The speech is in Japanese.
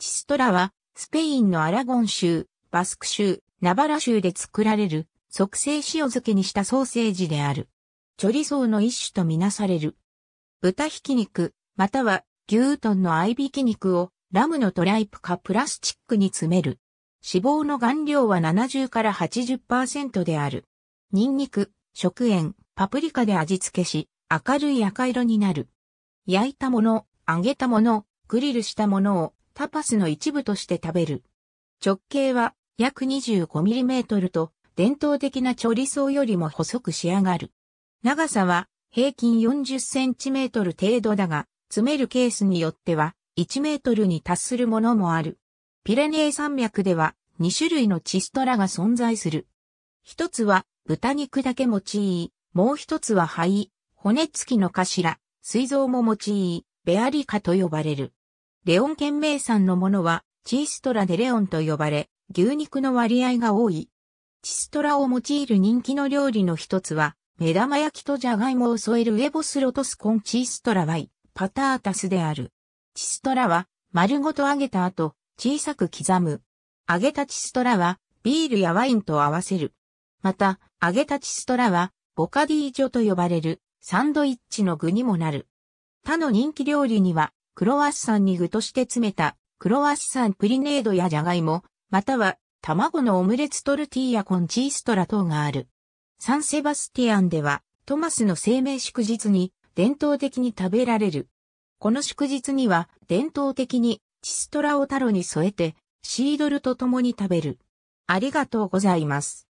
チストラは、スペインのアラゴン州、バスク州、ナバラ州で作られる、促成塩漬けにしたソーセージである。チョリソーの一種とみなされる。豚ひき肉、または牛トんの合いびき肉をラムのトライプかプラスチックに詰める。脂肪の含量は70から80%である。ニンニク、食塩、パプリカで味付けし、明るい赤色になる。焼いたもの、揚げたもの、グリルしたものをタパスの一部として食べる。直径は約 25mm と伝統的なチョリソーよりも細く仕上がる。長さは平均 40cm 程度だが、詰めるケースによっては1メートルに達するものもある。ピレネー山脈では2種類のチストラが存在する。一つは豚肉だけ用い、もう一つは灰、骨付きの頭、水臓も用い、ベアリカと呼ばれる。レオン県名産のものは、チーストラでレオンと呼ばれ、牛肉の割合が多い。チストラを用いる人気の料理の一つは、目玉焼きとじゃがいもを添えるウェボスロトスコンチーストラワイ、パタータスである。チストラは、丸ごと揚げた後、小さく刻む。揚げたチストラは、ビールやワインと合わせる。また、揚げたチストラは、ボカディージョと呼ばれる、サンドイッチの具にもなる。他の人気料理には、クロワッサンに具として詰めた、クロワッサンプリネードやジャガイモ、または、卵のオムレツトルティーやコンチーストラ等がある。サンセバスティアンでは、トマスの生命祝日に、伝統的に食べられる。この祝日には、伝統的に、チストラをタロに添えて、シードルと共に食べる。ありがとうございます。